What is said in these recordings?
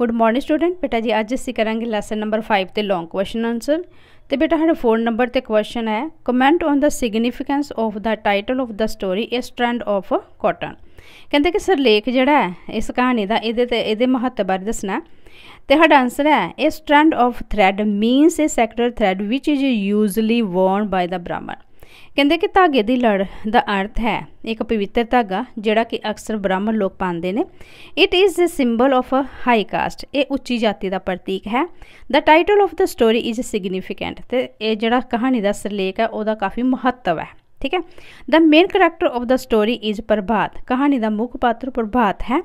Good morning student ਬੇਟਾ ਜੀ ਅੱਜ ਅਸੀਂ ਕਰਾਂਗੇ ਲੈਸਨ ਨੰਬਰ 5 ਤੇ ਲੌਂਗ ਕੁਐਸਚਨ ਆਨਸਰ ਤੇ ਬੇਟਾ ਸਾਡਾ ਫੋਨ ਨੰਬਰ ਤੇ ਕੁਐਸਚਨ ਹੈ comment on the significance of the title of the story is strand of cotton ਕਹਿੰਦੇ ਕਿ ਸਰ ਲੇਖ ਜਿਹੜਾ ਹੈ ਇਸ ਕਹਾਣੀ ਦਾ ਇਹਦੇ ਤੇ ਇਹਦੇ ਮਹੱਤਵ ਬਾਰੇ ਦੱਸਣਾ ਤੇ ਸਾਡਾ ਆਨਸਰ ਹੈ is strand of thread means a sacred thread which is usually worn by ਦਾ ਬ੍ਰਾਹਮਣ ਕਹਿੰਦੇ ਕਿ ਧਾਗੇ ਦੀ ਲੜ ਦਾ ਅਰਥ ਹੈ ਇੱਕ ਪਵਿੱਤਰ ਧਾਗਾ ਜਿਹੜਾ ਕਿ ਅਕਸਰ ਬ੍ਰਾਹਮਣ ਲੋਕ ਪਾਉਂਦੇ ਨੇ it is a symbol of a high caste ਇਹ ਉੱਚੀ ਜਾਤੀ ਦਾ ਪ੍ਰਤੀਕ ਹੈ the title of the story is significant ਤੇ ਇਹ ਜਿਹੜਾ ਕਹਾਣੀ ਦਾ ਸਿਰਲੇਖ ਹੈ ਉਹਦਾ ਕਾਫੀ ਮਹੱਤਵ ਹੈ ਠੀਕ ਹੈ the main character of the story is Prabhat ਕਹਾਣੀ ਦਾ ਮੁੱਖ ਪਾਤਰ ਪ੍ਰਭਾਤ ਹੈ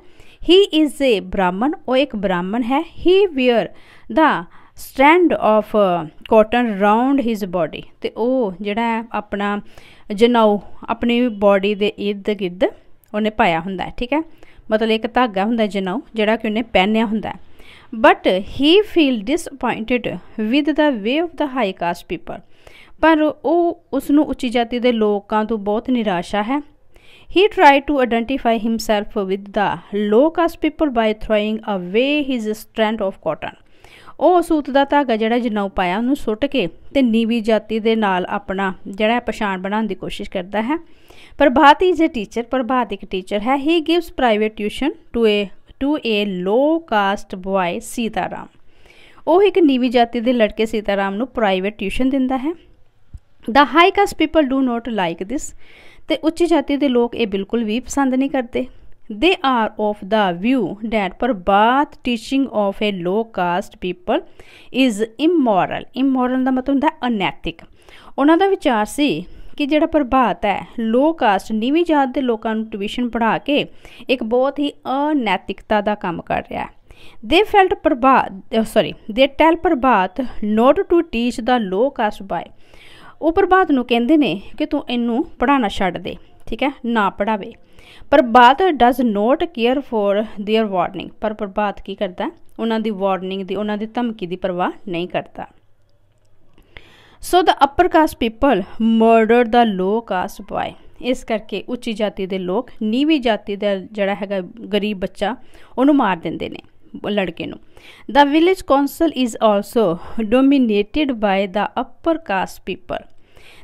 ਹੀ ਇਜ਼ ਅ ਬ੍ਰਾਹਮਣ ਉਹ ਇੱਕ ਬ੍ਰਾਹਮਣ ਹੈ he wear the strand of cotton round his body ਤੇ ਉਹ ਜਿਹੜਾ ਆਪਣਾ ਜਨਾਉ ਆਪਣੀ ਬਾਡੀ ਦੇ ਇਦ ਗਿੱਦ ਉਹਨੇ ਪਾਇਆ ਹੁੰਦਾ ਹੈ ਠੀਕ ਹੈ ਮਤਲਬ ਇੱਕ ਧਾਗਾ ਹੁੰਦਾ ਜਨਾਉ ਜਿਹੜਾ ਕਿ ਉਹਨੇ ਪਹਿਨਿਆ ਹੁੰਦਾ but he feel disappointed with the way of the high caste people ਪਰ ਉਹ ਉਸ ਨੂੰ ਉੱਚੀ ਜਾਤੀ ਦੇ ਲੋਕਾਂ ਤੋਂ ਬਹੁਤ ਨਿਰਾਸ਼ਾ ਹੈ he try to identify himself with the low caste people by throwing away his strand of cotton ਉਹ ਸੂਤ ਦਾ ਧਾਗਾ ਜਿਹੜਾ ਜਨਾਉ ਪਾਇਆ ਉਹਨੂੰ ਸੁੱਟ ਕੇ ਤੇ ਨੀਵੀਂ ਜਾਤੀ ਦੇ ਨਾਲ ਆਪਣਾ ਜਿਹੜਾ ਪਛਾਣ ਬਣਾਉਣ ਦੀ ਕੋਸ਼ਿਸ਼ ਕਰਦਾ ਹੈ ਪ੍ਰਭਾਤ ਇਜ਼ ਅ ਟੀਚਰ ਪ੍ਰਭਾਤ ਇੱਕ ਟੀਚਰ ਹੈ he gives private tuition to a to a low caste boy Sitaram ਉਹ ਇੱਕ ਨੀਵੀਂ ਜਾਤੀ ਦੇ ਲੜਕੇ ਸੀਤਾਰਾਮ ਨੂੰ ਪ੍ਰਾਈਵੇਟ ਟਿਊਸ਼ਨ ਦਿੰਦਾ ਹੈ the high caste people do not like this ਤੇ ਉੱਚੀ ਜਾਤੀ ਦੇ ਲੋਕ ਇਹ ਬਿਲਕੁਲ ਵੀ ਪਸੰਦ ਨਹੀਂ ਕਰਦੇ they are of the view that parbat teaching of a low caste people is immoral immoral ਦਾ ਮਤਲਬ ਹੁੰਦਾ ਅਨੈਤਿਕ ਉਹਨਾਂ ਦਾ ਵਿਚਾਰ ਸੀ ਕਿ ਜਿਹੜਾ ਪ੍ਰਭਾਤ ਹੈ ਲੋ ਕਾਸਟ ਨੀਵੀਂ ਜਾਤ ਦੇ ਲੋਕਾਂ ਨੂੰ ਟਿਊਸ਼ਨ ਪੜ੍ਹਾ ਕੇ ਇੱਕ ਬਹੁਤ ਹੀ ਅਨੈਤਿਕਤਾ ਦਾ ਕੰਮ ਕਰ ਰਿਹਾ ਹੈ they felt Prabhat sorry they tell Prabhat not to teach the low caste boy ਉਹ ਪ੍ਰਭਾਤ ਨੂੰ ਕਹਿੰਦੇ ਨੇ ਕਿ ਤੂੰ ਇਹਨੂੰ ਪੜਾਣਾ ਛੱਡ ਦੇ ਠੀਕ ਹੈ ਨਾ ਪੜਾਵੇ Prabhat does not care for their warning ਪਰ ਪ੍ਰਭਾਤ ਕੀ ਕਰਦਾ ਉਹਨਾਂ ਦੀ ਵਾਰਨਿੰਗ ਦੀ ਉਹਨਾਂ ਦੀ ਧਮਕੀ ਦੀ ਪਰਵਾਹ ਨਹੀਂ ਕਰਦਾ so the upper caste people murder the low caste boy ਇਸ ਕਰਕੇ ਉੱਚੀ ਜਾਤੀ ਦੇ ਲੋਕ ਨੀਵੀਂ ਜਾਤੀ ਦਾ ਜਿਹੜਾ ਹੈਗਾ ਗਰੀਬ ਬੱਚਾ ਉਹਨੂੰ ਮਾਰ ਦਿੰਦੇ ਨੇ ਲੜਕੇ ਨੂੰ the village council is also dominated by the upper caste people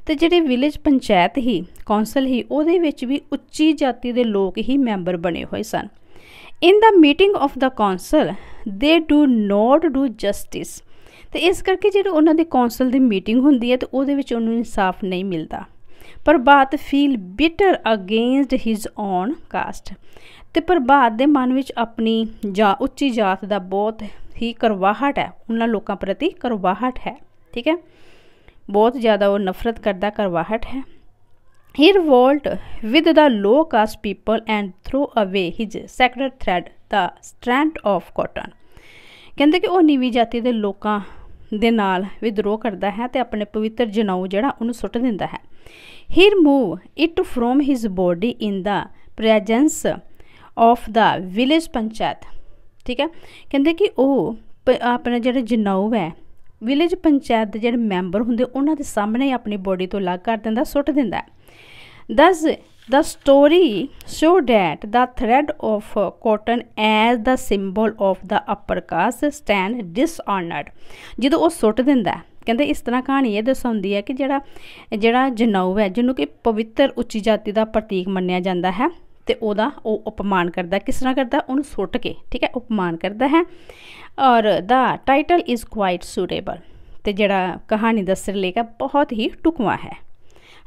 ਤੇ ਜਿਹੜੇ ਵਿਲੇਜ ਪੰਚਾਇਤ ਹੀ ਕੌਂਸਲ ਹੀ ਉਹਦੇ ਵਿੱਚ ਵੀ ਉੱਚੀ ਜਾਤੀ ਦੇ ਲੋਕ ਹੀ ਮੈਂਬਰ ਬਣੇ ਹੋਏ ਸਨ in the meeting of the council they do not do justice ਤੇ ਇਸ ਕਰਕੇ ਜਿਹੜੇ ਉਹਨਾਂ ਦੇ ਕੌਂਸਲ ਦੀ ਮੀਟਿੰਗ ਹੁੰਦੀ ਹੈ ਤੇ ਉਹਦੇ ਵਿੱਚ ਉਹਨੂੰ ਇਨਸਾਫ ਨਹੀਂ ਮਿਲਦਾ Prabhat feel bitter against his own caste ਤੇ ਪ੍ਰਭਾਤ ਦੇ ਮਨ ਵਿੱਚ ਆਪਣੀ ਜਾਂ ਉੱਚੀ ਜਾਤ ਦਾ ਬਹੁਤ ਹੀ ਕਰਵਾਹਟ ਹੈ ਉਹਨਾਂ ਲੋਕਾਂ ਪ੍ਰਤੀ ਕਰਵਾਹਟ ਹੈ ਠੀਕ ਹੈ ਬਹੁਤ ਜ਼ਿਆਦਾ ਉਹ ਨਫ਼ਰਤ ਕਰਦਾ ਕਰਵਾਹਟ ਹੈ he revolt with the low caste people and throw away his sacred thread, the strand of cotton ਕਹਿੰਦੇ ਕਿ ਉਹ ਨੀਵੀਂ ਜਾਤੀ ਦੇ ਲੋਕਾਂ ਦੇ ਨਾਲ ਵਿਦਰੋਹ ਕਰਦਾ ਹੈ ਤੇ ਆਪਣੇ ਪਵਿੱਤਰ ਜਨੌ ਜਿਹੜਾ ਉਹਨੂੰ ਸੁੱਟ ਦਿੰਦਾ ਹੈ he remove it from his body in the presence of the village panchayat ਠੀਕ ਹੈ ਕਹਿੰਦੇ ਕਿ ਉਹ ਆਪਣੇ ਜਿਹੜੇ ਜਨੌ ਹੈ ਵਿਲੇਜ ਪੰਚਾਇਤ ਦੇ ਜਿਹੜੇ ਮੈਂਬਰ ਹੁੰਦੇ ਉਹਨਾਂ ਦੇ ਸਾਹਮਣੇ ਆਪਣੀ ਬੋਡੀ ਤੋਂ ਅਲੱਗ ਕਰ ਦਿੰਦਾ ਸੁੱਟ ਦਿੰਦਾ thus the story show that the thread of cotton as the symbol of the upper caste stand dishonoured ਜਦੋਂ ਉਹ ਸੁੱਟ ਦਿੰਦਾ ਕਹਿੰਦੇ ਇਸ ਤਰ੍ਹਾਂ ਕਹਾਣੀ ਇਹ ਦੱਸਉਂਦੀ ਹੈ ਕਿ ਜਿਹੜਾ ਜਿਹੜਾ ਜਨੌਵ ਹੈ ਜਿਹਨੂੰ ਕਿ ਪਵਿੱਤਰ ਉੱਚੀ ਜਾਤੀ ਦਾ ਪ੍ਰਤੀਕ ਮੰਨਿਆ ਜਾਂਦਾ ਹੈ ਤੇ ਉਹਦਾ ਉਹ ਅਪਮਾਨ ਕਰਦਾ ਕਿਸ ਤਰ੍ਹਾਂ ਕਰਦਾ ਉਹਨੂੰ ਸੁੱਟ ਕੇ ਠੀਕ ਹੈ ਅਪਮਾਨ ਕਰਦਾ ਹੈ ਔਰ the title is quite suitable ਤੇ ਜਿਹੜਾ ਕਹਾਣੀ ਦਾ ਸਿਰਲੇਖ ਹੈ ਬਹੁਤ ਹੀ ਟੁਕਵਾ ਹੈ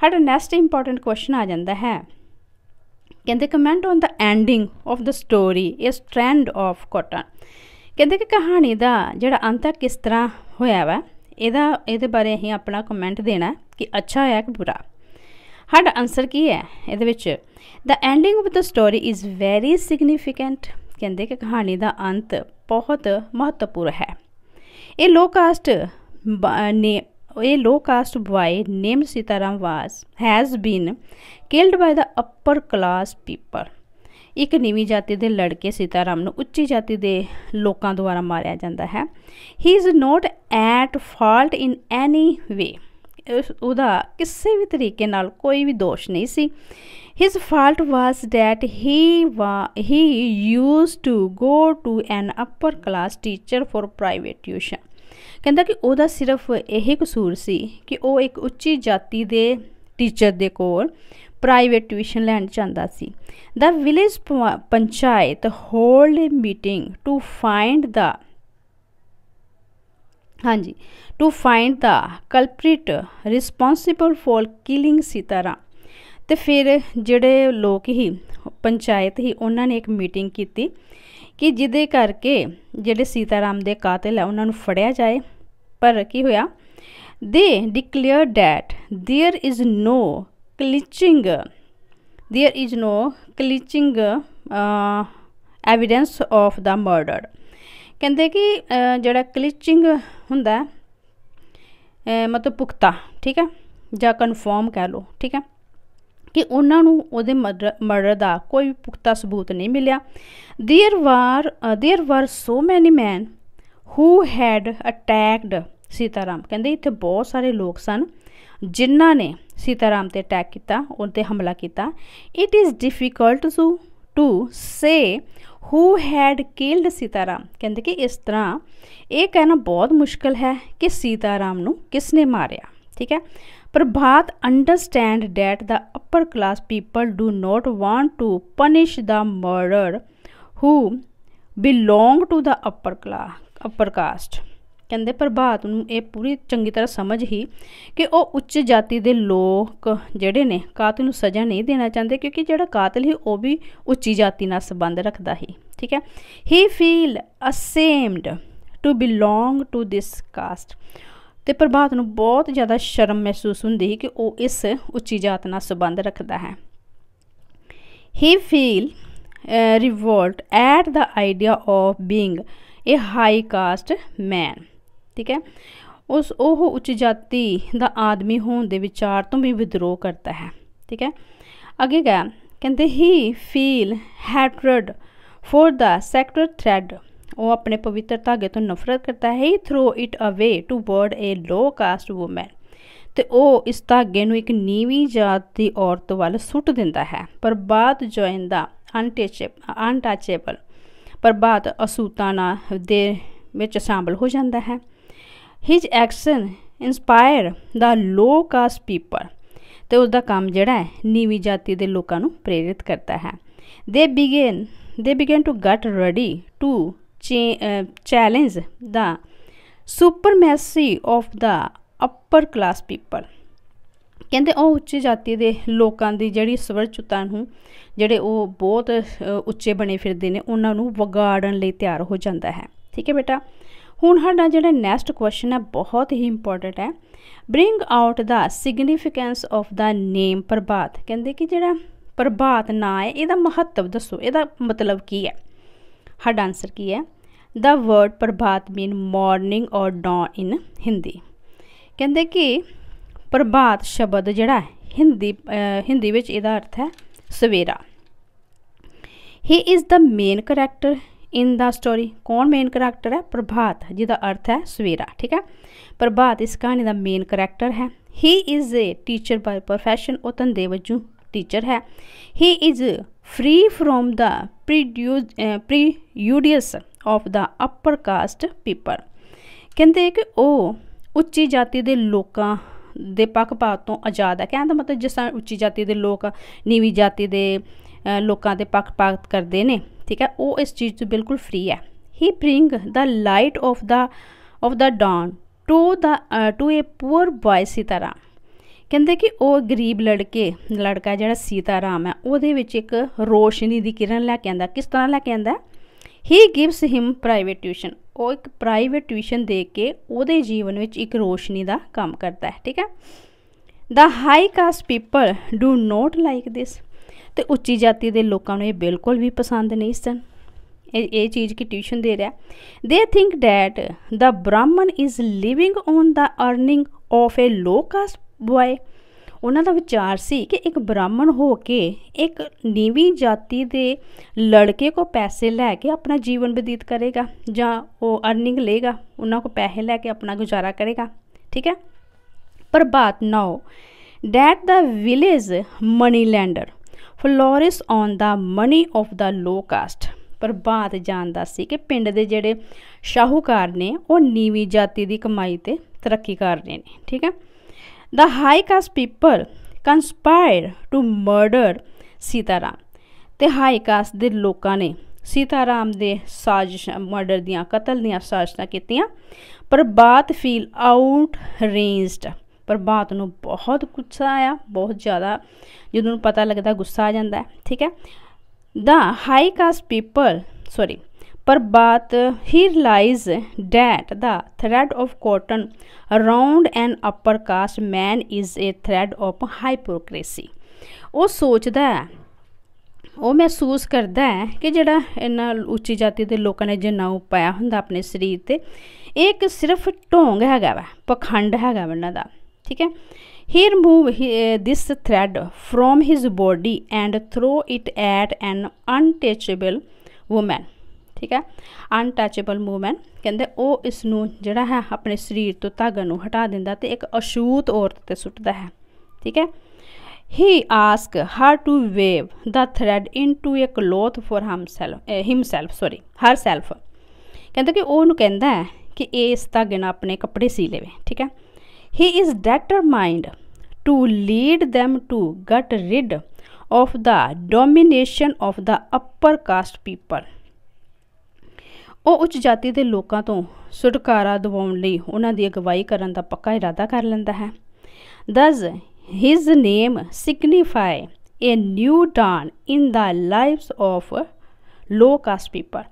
ਹਰ ਨੈਕਸਟ ਇੰਪੋਰਟੈਂਟ ਕੁਐਸਚਨ ਆ ਜਾਂਦਾ ਹੈ ਕਹਿੰਦੇ comment on the ending of the story is trend of cotton ਕਹਿੰਦੇ ਕਿ ਕਹਾਣੀ ਦਾ ਜਿਹੜਾ ਅੰਤ ਹੈ ਕਿਸ ਤਰ੍ਹਾਂ ਹੋਇਆ ਵਾ ਇਹਦਾ ਇਹਦੇ ਬਾਰੇ ਅਸੀਂ ਆਪਣਾ ਕਮੈਂਟ ਦੇਣਾ ਕਿ ਅੱਛਾ ਹੈ ਕਿ ਬੁਰਾ ਸਾਡਾ ਆਨਸਰ ਕੀ ਹੈ ਇਹਦੇ ਵਿੱਚ the ending of the story is very significant ਕਹਿੰਦੇ ਕਿ ਕਹਾਣੀ ਦਾ ਅੰਤ ਬਹੁਤ ਮਹੱਤਵਪੂਰਨ ਹੈ ਇਹ ਲੋ ਕਾਸਟ ਨੇ ਇਹ low caste boy name Sitaram was has been killed by the upper class people ਇੱਕ ਨੀਵੀਂ ਜਾਤੀ ਦੇ ਲੜਕੇ ਸਿਤਾਰਾਮ ਨੂੰ ਉੱਚੀ ਜਾਤੀ ਦੇ ਲੋਕਾਂ ਦੁਆਰਾ ਮਾਰਿਆ ਜਾਂਦਾ ਹੈ he is not at fault in any way ਉਹਦਾ ਕਿਸੇ ਵੀ ਤਰੀਕੇ ਨਾਲ ਕੋਈ ਵੀ ਦੋਸ਼ ਨਹੀਂ ਸੀ his fault was that he he use to go to an upper class teacher for private tuition ਕਹਿੰਦਾ ਕਿ ਉਹਦਾ ਸਿਰਫ ਇਹ ਕਸੂਰ ਸੀ ਕਿ ਉਹ ਇੱਕ ਉੱਚੀ ਜਾਤੀ ਦੇ ਟੀਚਰ ਦੇ ਕੋਲ ਪ੍ਰਾਈਵੇਟ ਟਿਊਸ਼ਨ ਲੈਣ ਜਾਂਦਾ ਸੀ the village panchayat hold meeting to find the ਹਾਂਜੀ to find the culprit responsible for killing Sitara ਤੇ ਫਿਰ ਜਿਹੜੇ ਲੋਕ ਹੀ ਪੰਚਾਇਤ ਹੀ ਉਹਨਾਂ ਨੇ ਇੱਕ ਮੀਟਿੰਗ ਕੀਤੀ ਕਿ ਜਿਹਦੇ ਕਰਕੇ ਜਿਹੜੇ ਸੀਤਾਰਾਮ ਦੇ ਕਾਤਿਲ ਹੈ ਉਹਨਾਂ ਨੂੰ ਫੜਿਆ ਜਾਏ ਪਰ ਕੀ ਹੋਇਆ they declare that there is no clinching there is no clinching evidence of the murder ਕਹਿੰਦੇ ਕਿ ਜਿਹੜਾ ਕਲਿਚਿੰਗ ਹੁੰਦਾ ਮਤਲਬ ਪੁਖਤਾ ਠੀਕ ਹੈ ਜਾਂ ਕਨਫਰਮ ਕਹਿ ਲੋ ਠੀਕ ਹੈ ਕਿ ਉਹਨਾਂ ਨੂੰ ਉਹਦੇ ਮਰਡਰ ਦਾ ਕੋਈ ਪੁਖਤਾ ਸਬੂਤ ਨਹੀਂ ਮਿਲਿਆ देयर ਵਾਰ देयर वर ਸੋ ਮੈਨੀ ਮੈਨ ਹੂ ਹੈਡ ਅਟੈਕਡ ਸੀਤਾਰਾਮ ਕਹਿੰਦੇ ਇੱਥੇ ਬਹੁਤ ਸਾਰੇ ਲੋਕ ਸਨ ਜਿਨ੍ਹਾਂ ਨੇ ਸੀਤਾਰਾਮ ਤੇ ਅਟੈਕ ਕੀਤਾ ਤੇ ਹਮਲਾ ਕੀਤਾ it is difficult to to say who had killed Sitaram ਕਹਿੰਦੇ ਕਿ ਇਸ ਤਰ੍ਹਾਂ ਇਹ ਕਹਿਣਾ ਬਹੁਤ ਮੁਸ਼ਕਲ ਹੈ ਕਿ ਸੀਤਾਰਾਮ ਨੂੰ ਕਿਸ ਨੇ ਮਾਰਿਆ ਠੀਕ ਹੈ Prabhat understand that the upper class people do not want to punish the murder who belong to the upper class upper caste ਕਹਿੰਦੇ ਪ੍ਰਭਾਤ ਨੂੰ ਇਹ ਪੂਰੀ ਚੰਗੀ ਤਰ੍ਹਾਂ ਸਮਝ ਹੀ ਕਿ ਉਹ ਉੱਚ ਜਾਤੀ ਦੇ ਲੋਕ ਜਿਹੜੇ ਨੇ ਕਾਤਲ ਨੂੰ ਸਜ਼ਾ ਨਹੀਂ ਦੇਣਾ ਚਾਹੁੰਦੇ ਕਿਉਂਕਿ ਜਿਹੜਾ ਕਾਤਲ ਹੀ ਉਹ ਵੀ ਉੱਚੀ ਜਾਤੀ ਨਾਲ ਸੰਬੰਧ ਰੱਖਦਾ ਹੀ ਠੀਕ ਹੈ he feel ashamed to belong to this caste ਤੇ ਪ੍ਰਭਾਤ ਨੂੰ ਬਹੁਤ ਜ਼ਿਆਦਾ ਸ਼ਰਮ ਮਹਿਸੂਸ ਹੁੰਦੀ ਹੈ ਕਿ ਉਹ ਇਸ ਉੱਚੀ ਜਾਤ ਨਾਲ ਸੰਬੰਧ ਰੱਖਦਾ ਹੈ he feel revolt at the idea of being a high caste man ਠੀਕ ਹੈ ਉਸ ਉਹ ਉੱਚ ਜਾਤੀ ਦਾ ਆਦਮੀ ਹੋਣ ਦੇ ਵਿਚਾਰ ਤੋਂ ਵੀ ਵਿਦਰੋਹ ਕਰਦਾ ਹੈ ਠੀਕ ਹੈ ਅੱਗੇ ਗਿਆ ਕਹਿੰਦੇ he feel hatred for the sacred thread ਉਹ ਆਪਣੇ ਪਵਿੱਤਰ ਧਾਗੇ ਤੋਂ ਨਫ਼ਰਤ ਕਰਦਾ ਹੈ he throw it away toward a low caste woman ਤੇ ਉਹ ਇਸ ਧਾਗੇ ਨੂੰ ਇੱਕ ਨੀਵੀਂ ਜਾਤ ਦੀ ਔਰਤ ਵੱਲ ਸੁੱਟ ਦਿੰਦਾ ਹੈ ਪਰ ਬਾਤ ਜੁਆਇਨ ਦਾ ਅਨਟੈਚੇਬਲ ਪਰ ਬਾਤ ਅਸੂਤਾਨਾ ਦੇ ਵਿੱਚ ਸ਼ਾਮਲ ਹੋ ਜਾਂਦਾ ਹੈ his action inspire the low caste people ਤੇ ਉਸ ਦਾ ਕੰਮ ਜਿਹੜਾ ਹੈ ਨੀਵੀਂ ਜਾਤੀ ਦੇ ਲੋਕਾਂ ਨੂੰ ਪ੍ਰੇਰਿਤ ਕਰਦਾ ਹੈ they begin they begin to get ready to challenge the supremacy of the upper class people ਕਹਿੰਦੇ ਉਹ ਉੱਚੀ ਜਾਤੀ ਦੇ ਲੋਕਾਂ ਦੀ ਜਿਹੜੀ ਸਵਰਚੁਤਾ ਨੂੰ ਜਿਹੜੇ ਉਹ ਬਹੁਤ ਉੱਚੇ ਬਣੇ ਫਿਰਦੇ ਨੇ ਉਹਨਾਂ ਨੂੰ ਵਿਗਾੜਨ ਲਈ ਤਿਆਰ ਹੋ ਜਾਂਦਾ ਹੈ ਠੀਕ ਹੈ ਬੇਟਾ ਹੁਣ ਸਾਡਾ ਜਿਹੜਾ ਨੈਕਸਟ ਕੁਐਸਚਨ ਹੈ ਬਹੁਤ ਹੀ ਇੰਪੋਰਟੈਂਟ ਹੈ bring out the significance of the name Prabhat ਕਹਿੰਦੇ ਕਿ ਜਿਹੜਾ ਪ੍ਰਭਾਤ ਨਾਂ ਹੈ ਇਹਦਾ ਮਹੱਤਵ ਦੱਸੋ ਇਹਦਾ ਮਤਲਬ ਕੀ ਹੈ ਸਾਡਾ ਆਨਸਰ ਕੀ ਹੈ the word Prabhat mean morning or dawn in Hindi ਕਹਿੰਦੇ ਕਿ ਪ੍ਰਭਾਤ ਸ਼ਬਦ ਜਿਹੜਾ ਹਿੰਦੀ ਹਿੰਦੀ ਵਿੱਚ ਇਹਦਾ ਅਰਥ ਹੈ ਸਵੇਰਾ he is the main character in the story ਕੌਣ ਮੇਨ ਕੈਰੈਕਟਰ ਹੈ ਪ੍ਰਭਾਤ ਜਿਹਦਾ ਅਰਥ ਹੈ ਸਵੇਰਾ ਠੀਕ ਹੈ ਪ੍ਰਭਾਤ ਇਸ ਕਹਾਣੀ ਦਾ ਮੇਨ ਕੈਰੈਕਟਰ ਹੈ he is a teacher by profession ਉਹ ਦੇ ਵਜੂ ਟੀਚਰ ਹੈ he is free from the prejudice of the upper caste people ਕਹਿੰਦੇ ਕਿ ਉਹ ਉੱਚੀ ਜਾਤੀ ਦੇ ਲੋਕਾਂ ਦੇ ਪੱਖਪਾਤ ਤੋਂ ਆਜ਼ਾਦ ਹੈ ਕਹਿੰਦਾ ਮਤਲਬ ਜਿਸ ਤਰ੍ਹਾਂ ਉੱਚੀ ਜਾਤੀ ਦੇ ਲੋਕ ਨੀਵੀਂ ਜਾਤੀ ਦੇ ਲੋਕਾਂ ਦੇ ਪੱਖਪਾਤ ਕਰਦੇ ਨੇ ਠੀਕ ਹੈ ਉਹ ਇਸ ਚੀਜ਼ ਤੋਂ ਬਿਲਕੁਲ ਫ੍ਰੀ ਹੈ he bring the light of the of the dawn to the to a poor boy ਸਿਤਾਰਾ ਕਹਿੰਦੇ ਕਿ ਉਹ ਗਰੀਬ ਲੜਕੇ ਲੜਕਾ ਜਿਹੜਾ ਸੀਤਾਰਾਮ ਹੈ ਉਹਦੇ ਵਿੱਚ ਇੱਕ ਰੋਸ਼ਨੀ ਦੀ ਕਿਰਨ ਲੈ ਕੇ ਆਂਦਾ ਕਿਸ ਤਰ੍ਹਾਂ ਲੈ ਕੇ ਆਂਦਾ he gives him private tuition ਉਹ ਇੱਕ ਪ੍ਰਾਈਵੇਟ ਟਿਊਸ਼ਨ ਦੇ ਕੇ ਉਹਦੇ ਜੀਵਨ ਵਿੱਚ ਇੱਕ ਰੋਸ਼ਨੀ ਦਾ ਕੰਮ ਕਰਦਾ ਹੈ ਠੀਕ ਹੈ the high caste people do not like this ਤੇ ਉੱਚੀ ਜਾਤੀ ਦੇ ਲੋਕਾਂ ਨੂੰ ਇਹ ਬਿਲਕੁਲ ਵੀ ਪਸੰਦ ਨਹੀਂ ਸਨ ਇਹ ਇਹ ਚੀਜ਼ ਕੀ ਟਿਊਸ਼ਨ ਦੇ ਰਿਹਾ ਦੇ think that the Brahmin is living on the earning of a low caste boy ਉਹਨਾਂ ਦਾ ਵਿਚਾਰ ਸੀ ਕਿ ਇੱਕ ਬ੍ਰਾਹਮਣ ਹੋ ਕੇ ਇੱਕ ਨੀਵੀਂ ਜਾਤੀ ਦੇ ਲੜਕੇ ਕੋ ਪੈਸੇ ਲੈ ਕੇ ਆਪਣਾ ਜੀਵਨ ਬਤੀਤ ਕਰੇਗਾ ਜਾਂ ਉਹ ਅਰਨਿੰਗ ਲਏਗਾ ਉਹਨਾਂ ਕੋ ਪੈਸੇ ਲੈ ਕੇ ਆਪਣਾ ਗੁਜ਼ਾਰਾ ਕਰੇਗਾ ਠੀਕ ਹੈ ਪਰ but now that the village money lender flourish on the money of the low caste ਪਰ ਬਾਤ ਜਾਣਦਾ ਸੀ ਕਿ ਪਿੰਡ ਦੇ ਜਿਹੜੇ ਸ਼ਾਹੂਕਾਰ ਨੇ ਉਹ ਨੀਵੀਂ ਜਾਤੀ ਦੀ ਕਮਾਈ ਤੇ ਤਰੱਕੀ ਕਰ ਰਹੇ ਨੇ ਠੀਕ ਹੈ the high caste people conspire to murder Sitaram ਤੇ ਹਾਈ ਕਾਸਟ ਦੇ ਲੋਕਾਂ ਨੇ ਸੀਤਾਰਾਮ ਦੇ ਸਾਜ਼ਿਸ਼ ਮਰਡਰ ਦੀਆਂ ਕਤਲ ਦੀਆਂ ਸਾਜ਼ਿਸ਼ਾਂ ਕੀਤੀਆਂ ਪਰ ਬਾਤ ਫੀਲ ਆਊਟ ਰੇਂਜਡ ਪ੍ਰਭਾਤ ਨੂੰ ਬਹੁਤ ਗੁੱਸਾ ਆਇਆ ਬਹੁਤ ਜ਼ਿਆਦਾ ਜਦੋਂ ਨੂੰ ਪਤਾ ਲੱਗਦਾ ਗੁੱਸਾ ਆ ਜਾਂਦਾ ਠੀਕ ਹੈ the high caste people sorry Prabhat he realise that the thread of cotton around an upper caste man is a thread of hypocrisy ਉਹ ਸੋਚਦਾ ਹੈ ਉਹ ਮਹਿਸੂਸ ਕਰਦਾ ਹੈ ਕਿ ਜਿਹੜਾ ਇਹਨਾਂ ਉੱਚੀ ਜਾਤੀ ਦੇ ਲੋਕਾਂ ਨੇ ਜਨਾਉ ਪਾਇਆ ਹੁੰਦਾ ਆਪਣੇ ਸਰੀਰ ਤੇ ਇਹ ਇੱਕ ਸਿਰਫ ਢੋਂਗ ਹੈਗਾ ਵਾ ਪਖੰਡ ਹੈਗਾ ਉਹਨਾਂ ਦਾ ठीक है he removed this thread from his body and throw it at an untouchable woman ਠੀਕ ਹੈ ਅਨਟੱਚੇਬਲ ਔਮਨ ਕਹਿੰਦੇ ਉਹ ਇਸ ਨੂੰ ਜਿਹੜਾ ਹੈ ਆਪਣੇ ਸਰੀਰ ਤੋਂ ਧਾਗਾ ਨੂੰ ਹਟਾ ਦਿੰਦਾ ਤੇ ਇੱਕ ਅਸ਼ੂਤ ਔਰਤ ਤੇ ਸੁੱਟਦਾ ਹੈ ਠੀਕ ਹੈ he asked her to wave the thread into a cloth for himself himself sorry herself ਕਹਿੰਦਾ ਕਿ ਉਹ ਨੂੰ ਕਹਿੰਦਾ ਹੈ ਕਿ ਇਹ ਇਸ ਧਾਗੇ ਨਾਲ ਆਪਣੇ ਕੱਪੜੇ ਸੀ ਲਵੇ ਠੀਕ ਹੈ He is determined to lead them to get rid of the domination of the upper caste people. ਉਹ ਉੱਚ ਜਾਤੀ ਦੇ ਲੋਕਾਂ ਤੋਂ ਛੁਟਕਾਰਾ ਦਿਵਾਉਣ ਲਈ ਉਹਨਾਂ ਦੀ ਅਗਵਾਈ ਕਰਨ ਦਾ ਪੱਕਾ ਇਰਾਦਾ a new dawn in the lives of low caste people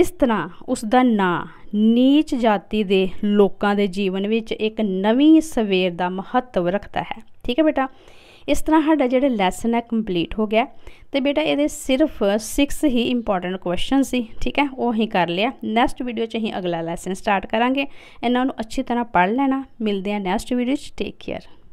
ਇਸ ਤਰ੍ਹਾਂ ਉਸ ਦਾ ਨਾਂ ਨੀਚ ਜਾਤੀ ਦੇ ਲੋਕਾਂ ਦੇ ਜੀਵਨ ਵਿੱਚ ਇੱਕ ਨਵੀਂ ਸਵੇਰ ਦਾ ਮਹੱਤਵ ਰੱਖਦਾ ਹੈ ਠੀਕ ਹੈ ਬੇਟਾ ਇਸ ਤਰ੍ਹਾਂ ਸਾਡਾ ਜਿਹੜਾ ਲੈਸਨ ਹੈ ਕੰਪਲੀਟ ਹੋ ਗਿਆ ਤੇ ਬੇਟਾ ਇਹਦੇ ਸਿਰਫ 6 ਹੀ ਇੰਪੋਰਟੈਂਟ ਕੁਐਸਚਨ ਸੀ ਠੀਕ ਹੈ ਉਹ ਹੀ ਕਰ ਲਿਆ ਨੈਕਸਟ ਵੀਡੀਓ 'ਚ ਅਸੀਂ ਅਗਲਾ ਲੈਸਨ ਸਟਾਰਟ ਕਰਾਂਗੇ ਇਹਨਾਂ ਨੂੰ ਅੱਛੀ ਤਰ੍ਹਾਂ ਪੜ੍ਹ ਲੈਣਾ ਮਿਲਦੇ ਆ ਨੈਕਸਟ ਵੀਡੀਓ 'ਚ ਟੇਕ ਕੇਅਰ